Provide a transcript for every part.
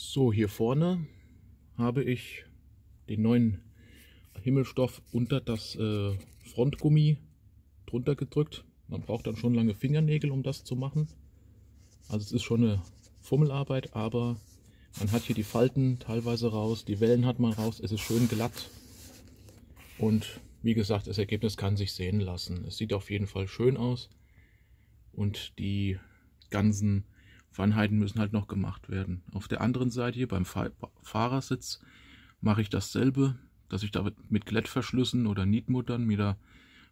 So, hier vorne habe ich den neuen Himmelstoff unter das äh, Frontgummi drunter gedrückt. Man braucht dann schon lange Fingernägel, um das zu machen. Also es ist schon eine Fummelarbeit, aber man hat hier die Falten teilweise raus, die Wellen hat man raus, es ist schön glatt. Und wie gesagt, das Ergebnis kann sich sehen lassen. Es sieht auf jeden Fall schön aus. Und die ganzen Feinheiten müssen halt noch gemacht werden. Auf der anderen Seite hier beim Fahrersitz mache ich dasselbe, dass ich da mit Klettverschlüssen oder Nietmuttern mir da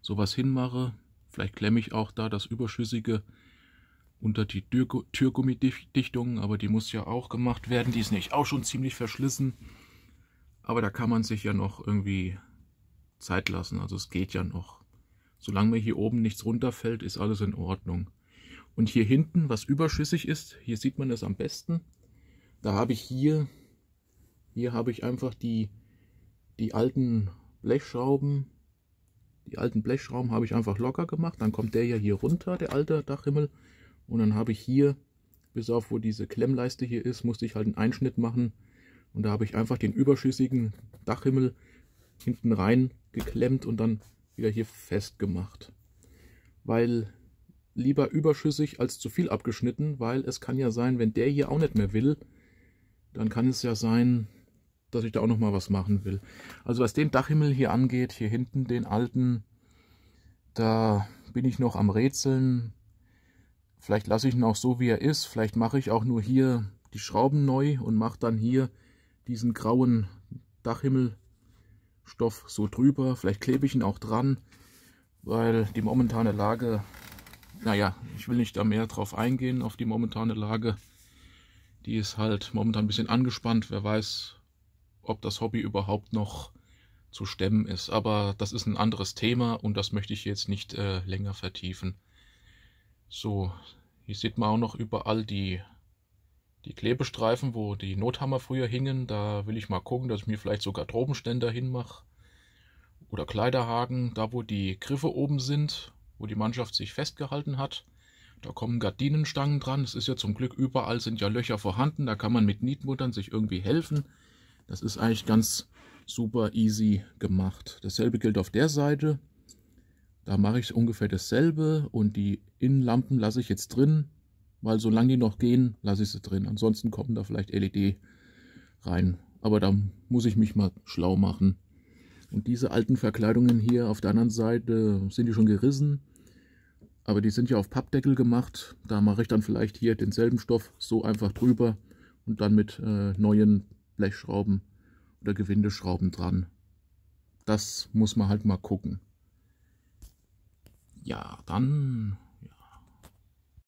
sowas hinmache. Vielleicht klemme ich auch da das Überschüssige unter die Türgummidichtung, aber die muss ja auch gemacht werden. Die ist nicht auch schon ziemlich verschlissen. Aber da kann man sich ja noch irgendwie Zeit lassen. Also es geht ja noch. Solange mir hier oben nichts runterfällt, ist alles in Ordnung. Und hier hinten, was überschüssig ist, hier sieht man es am besten. Da habe ich hier, hier habe ich einfach die, die alten Blechschrauben, die alten Blechschrauben habe ich einfach locker gemacht. Dann kommt der ja hier runter, der alte Dachhimmel. Und dann habe ich hier, bis auf wo diese Klemmleiste hier ist, musste ich halt einen Einschnitt machen. Und da habe ich einfach den überschüssigen Dachhimmel hinten rein geklemmt und dann wieder hier festgemacht. Weil lieber überschüssig als zu viel abgeschnitten, weil es kann ja sein, wenn der hier auch nicht mehr will, dann kann es ja sein, dass ich da auch nochmal was machen will. Also was den Dachhimmel hier angeht, hier hinten den alten, da bin ich noch am Rätseln. Vielleicht lasse ich ihn auch so, wie er ist. Vielleicht mache ich auch nur hier die Schrauben neu und mache dann hier diesen grauen Dachhimmelstoff so drüber. Vielleicht klebe ich ihn auch dran, weil die momentane Lage naja, ich will nicht da mehr drauf eingehen, auf die momentane Lage. Die ist halt momentan ein bisschen angespannt. Wer weiß, ob das Hobby überhaupt noch zu stemmen ist. Aber das ist ein anderes Thema und das möchte ich jetzt nicht äh, länger vertiefen. So, hier sieht man auch noch überall die, die Klebestreifen, wo die Nothammer früher hingen. Da will ich mal gucken, dass ich mir vielleicht sogar Tropenständer hinmache. Oder Kleiderhaken, da wo die Griffe oben sind wo die Mannschaft sich festgehalten hat. Da kommen Gardinenstangen dran. Es ist ja zum Glück überall sind ja Löcher vorhanden. Da kann man mit Nietmuttern sich irgendwie helfen. Das ist eigentlich ganz super easy gemacht. Dasselbe gilt auf der Seite. Da mache ich ungefähr dasselbe und die Innenlampen lasse ich jetzt drin, weil solange die noch gehen, lasse ich sie drin. Ansonsten kommen da vielleicht LED rein. Aber da muss ich mich mal schlau machen. Und diese alten Verkleidungen hier auf der anderen Seite sind die schon gerissen. Aber die sind ja auf Pappdeckel gemacht. Da mache ich dann vielleicht hier denselben Stoff so einfach drüber und dann mit äh, neuen Blechschrauben oder Gewindeschrauben dran. Das muss man halt mal gucken. Ja, dann